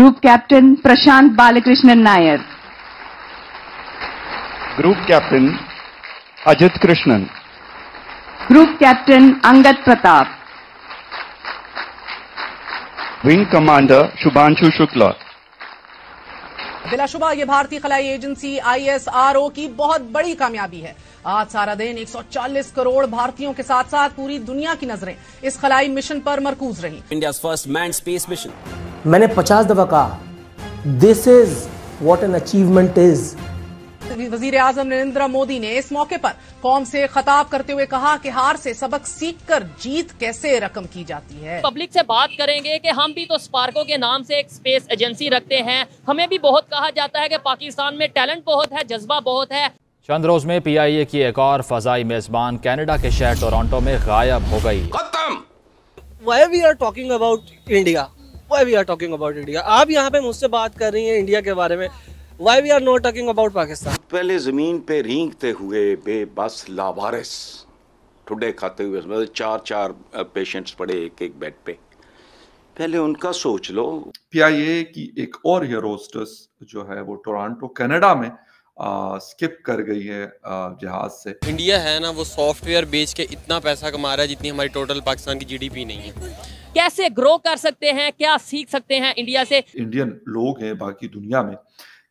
group captain Prashanth Balakrishnan Nair group captain Ajit Krishnan group captain Angad Pratap wing commander Shubhanshu Shukla बिलाशुबा ये भारतीय खलाई एजेंसी आईएसआरओ की बहुत बड़ी कामयाबी है आज सारा दिन 140 करोड़ भारतीयों के साथ साथ पूरी दुनिया की नजरें इस खलाई मिशन पर मरकूज रही India first man space mission मैंने पचास दफा कहा this is what an achievement is वजीर आजम नरेंद्र मोदी ने इस मौके पर कौम से खताब करते हुए कहा कि हार से सबक सीख कर जीत कैसे रकम की जाती है पब्लिक से बात करेंगे कि हम भी तो स्पार्को के नाम से एक स्पेस एजेंसी रखते हैं हमें भी बहुत कहा जाता है कि पाकिस्तान में टैलेंट बहुत है जज्बा बहुत है चंद रोज में ए की एक और फजाई मेजबान कैनेडा के शहर टोरंटो में गायब हो गई खत्म are talking about India we are talking about India आप यहाँ पे मुझसे बात कर रही है इंडिया के बारे में why we are not talking about Pakistan पहले जमीन पे रींगते हुए बेबस लावारिस ठुडे खाते हुए मतलब चार चार पेशेंट्स पड़े एक एक बेड पे पहले उनका सोच लो पीआईए की एक और हेरोस्टस जो है वो टोरंटो कनाडा में आ, स्किप कर गई है जहाज से इंडिया है ना वो सॉफ्टवेयर बेच के इतना पैसा कमा रहा है जितनी हमारी टोटल पाकिस्तान की जीडीपी नहीं है कैसे ग्रो कर सकते हैं क्या सीख सकते हैं इंडिया से इंडियन लोग हैं बाकी दुनिया में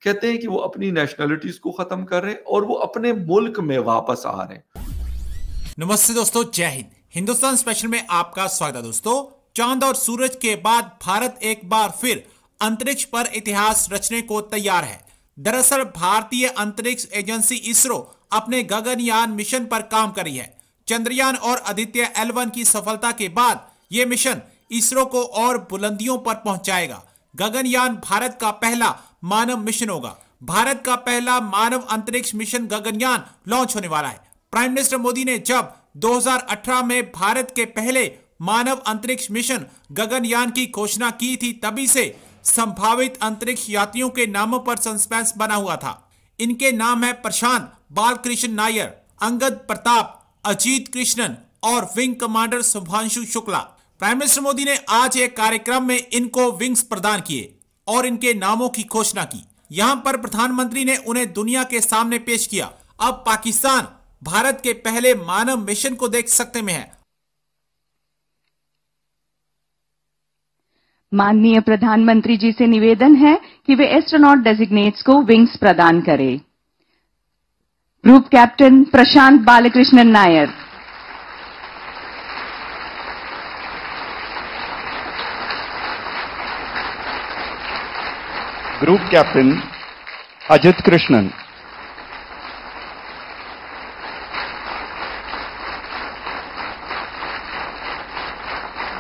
कहते हैं कि वो अपनी नेशनलिटीज को खत्म कर रहे हैं और वो अपने मुल्क में वापस आ रहे हैं नमस्ते दोस्तों जय हिंद हिंदुस्तान स्पेशल में आपका स्वागत है दोस्तों चांद और सूरज के बाद भारत एक बार फिर अंतरिक्ष पर इतिहास रचने को तैयार है दरअसल भारतीय अंतरिक्ष एजेंसी इसरो अपने गगनयान मिशन पर काम कर रही है चंद्रयान और आदित्य एल की सफलता के बाद यह मिशन इसरो को और बुलंदियों पर पहुंचाएगा गगनयान भारत का पहला मानव मिशन होगा भारत का पहला मानव अंतरिक्ष मिशन गगनयान लॉन्च होने वाला है प्राइम मिनिस्टर मोदी ने जब 2018 में भारत के पहले मानव अंतरिक्ष मिशन गगनयान की घोषणा की थी तभी से संभावित अंतरिक्ष यात्रियों के नामों पर सस्पेंस बना हुआ था इनके नाम है प्रशांत बालकृष्ण नायर अंगद प्रताप अजीत कृष्णन और wing commander Shubhanshu Shukla prime minister Modi ने आज एक कार्यक्रम में इनको विंग्स प्रदान किए और इनके नामों की घोषणा की यहाँ पर प्रधानमंत्री ने उन्हें दुनिया के सामने पेश किया अब पाकिस्तान भारत के पहले मानव मिशन को देख सकते में है माननीय प्रधानमंत्री जी से निवेदन है कि वे एस्ट्रोनॉट डेजिग्नेट्स को विंग्स प्रदान करें group captain Prashanth Balakrishnan Nair group captain Ajit Krishnan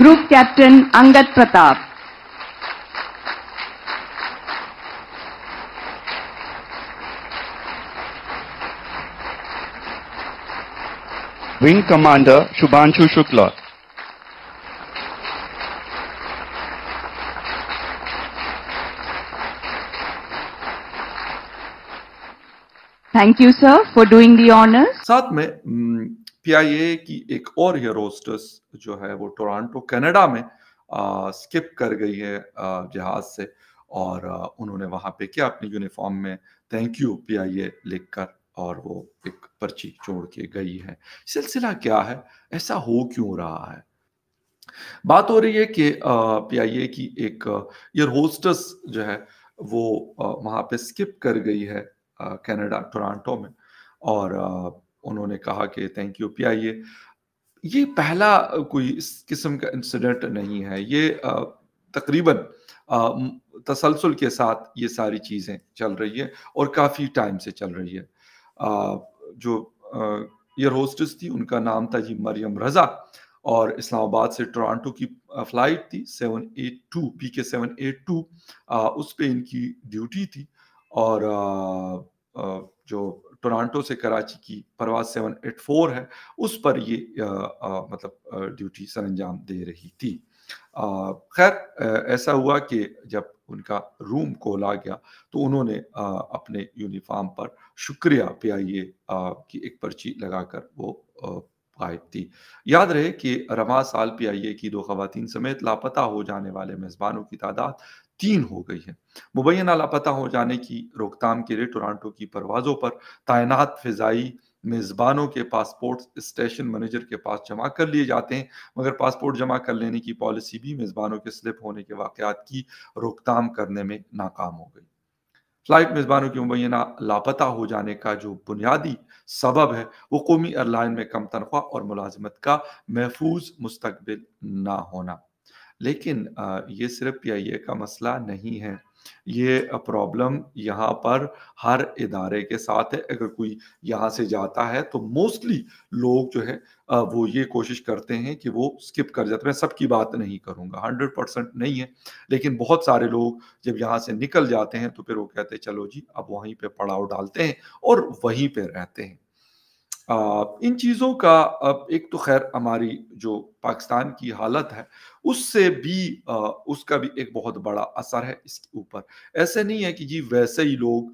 group captain Angad Pratap wing commander Shubhanshu Shukla thank you sir for doing the honour साथ में पीआईए की एक और ये जो है वो टोरंटो कनाडा में आ, स्किप कर गई है जहाज से और आ, उन्होंने वहां पे क्या अपने यूनिफॉर्म में थैंक यू पीआईए लिखकर और वो एक पर्ची छोड़ के गई है सिलसिला क्या है ऐसा हो क्यों रहा है बात हो रही है कि पीआईए की एक एयर होस्टस जो है वो वहां पे स्किप कर गई है कनाडा टोरंटो में और उन्होंने कहा कि थैंक यू पीआईए ये पहला कोई इस किस्म का इंसिडेंट नहीं है ये तकरीबन तसलसल के साथ ये सारी चीज़ें चल रही है और काफ़ी टाइम से चल रही है जो एयर होस्टेस थी उनका नाम था जी मरियम रज़ा और इस्लामाबाद से टोरंटो की फ्लाइट थी seven eight two P K seven eight two उस पर इनकी ड्यूटी थी और आ, आ, जो टोरंटो से कराची की परवाज सेवन एट फोर है उस पर ये आ, आ, मतलब ड्यूटी सर अंजाम दे रही थी खैर ऐसा हुआ कि जब उनका रूम खोला गया तो उन्होंने आ, अपने यूनिफॉर्म पर शुक्रिया पी आई ए की एक पर्ची लगाकर वो आ, गायब थी याद रहे कि रवा साल पी आई ए की दो खातन समेत लापता हो जाने वाले मेज़बानों की तादाद तीन हो गई है मुबैना लापता हो जाने की रोकथाम के लिए टोरंटो की परवाजों पर तैनात फिजाई मेज़बानों के पासपोर्ट स्टेशन मैनेजर के पास जमा कर लिए जाते हैं मगर पासपोर्ट जमा कर लेने की पॉलिसी भी मेज़बानों के स्लिप होने के वाकत की रोकथाम करने में नाकाम हो गई फ्लाइट मेज़बानों की मुबैना लापता हो जाने का जो बुनियादी सबब है वो कौमी एयरलाइन में कम तनख्वाह और मुलाजमत का महफूज मुस्तबिल ना होना लेकिन ये सिर्फ पी आई ए का मसला नहीं है ये प्रॉब्लम यहाँ पर हर इदारे के साथ है अगर कोई यहाँ से जाता है तो मोस्टली लोग जो है वो ये कोशिश करते हैं कि वो स्किप कर जाते हैं सबकी बात नहीं करूँगा हंड्रेड परसेंट नहीं है लेकिन बहुत सारे लोग जब यहाँ से निकल जाते हैं तो फिर वो कहते हैं चलो जी अब वहीं पे पड़ाव डालते हैं और वहीं पे रहते हैं इन चीज़ों का अब एक तो खैर हमारी जो पाकिस्तान की हालत है उससे भी उसका भी एक बहुत बड़ा असर है इसके ऊपर ऐसे नहीं है कि जी वैसे ही लोग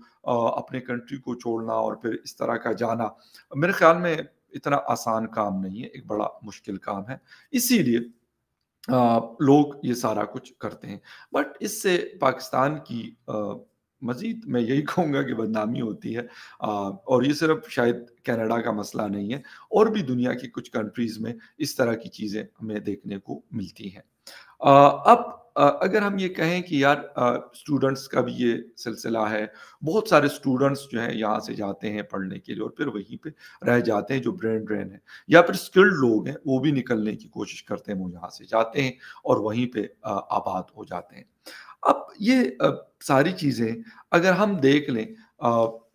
अपने कंट्री को छोड़ना और फिर इस तरह का जाना मेरे ख्याल में इतना आसान काम नहीं है एक बड़ा मुश्किल काम है इसीलिए लोग ये सारा कुछ करते हैं बट इससे पाकिस्तान की मजीद मैं यही कहूंगा कि बदनामी होती है आ, और ये सिर्फ शायद कनाडा का मसला नहीं है और भी दुनिया की कुछ कंट्रीज़ में इस तरह की चीज़ें हमें देखने को मिलती हैं अब आ, अगर हम ये कहें कि यार स्टूडेंट्स का भी ये सिलसिला है बहुत सारे स्टूडेंट्स जो हैं यहाँ से जाते हैं पढ़ने के लिए और फिर वहीं पे रह जाते हैं जो ब्रेन ड्रेन है या फिर स्किल्ड लोग हैं वो भी निकलने की कोशिश करते हैं वो यहाँ से जाते हैं और वहीं पे आबाद हो जाते हैं अब ये सारी चीज़ें अगर हम देख लें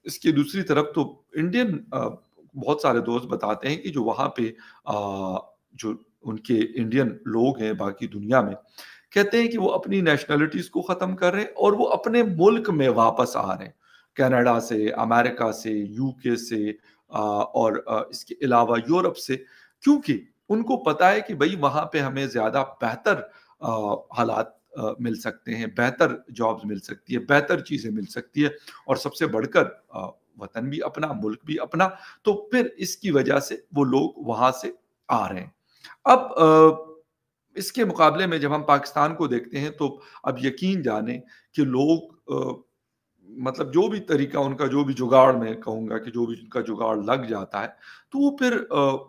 इसके दूसरी तरफ तो इंडियन बहुत सारे दोस्त बताते हैं कि जो वहाँ पे जो उनके इंडियन लोग हैं बाकी दुनिया में कहते हैं कि वो अपनी नेशनलिटीज को ख़त्म कर रहे हैं और वो अपने मुल्क में वापस आ रहे हैं कनाडा से अमेरिका से यूके से और इसके अलावा यूरोप से क्योंकि उनको पता है कि भाई वहाँ पे हमें ज़्यादा बेहतर हालात मिल सकते हैं बेहतर जॉब्स मिल सकती है बेहतर चीज़ें मिल सकती है और सबसे बढ़कर वतन भी अपना मुल्क भी अपना तो फिर इसकी वजह से वो लोग वहां से आ रहे हैं अब इसके मुकाबले में जब हम पाकिस्तान को देखते हैं तो अब यकीन जाने कि लोग मतलब जो भी तरीका उनका जो भी जुगाड़ मैं कहूँगा कि जो भी उनका जुगाड़ लग जाता है तो वो फिर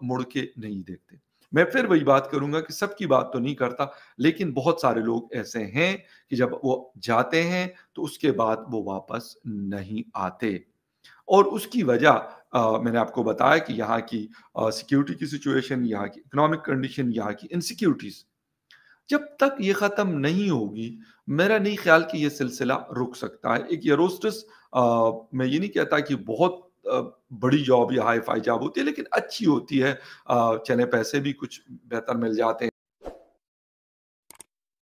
मुड़ के नहीं देखते मैं फिर वही बात करूंगा कि सबकी बात तो नहीं करता लेकिन बहुत सारे लोग ऐसे हैं कि जब वो जाते हैं तो उसके बाद वो वापस नहीं आते और उसकी वजह मैंने आपको बताया कि यहाँ की सिक्योरिटी की सिचुएशन यहाँ की इकोनॉमिक कंडीशन यहाँ की इनसिक्योरिटीज जब तक ये ख़त्म नहीं होगी मेरा नहीं ख्याल कि ये सिलसिला रुक सकता है एक ये मैं ये नहीं कहता कि बहुत बड़ी जॉब या हाई फाई जॉब होती है लेकिन अच्छी होती है चले पैसे भी कुछ बेहतर मिल जाते हैं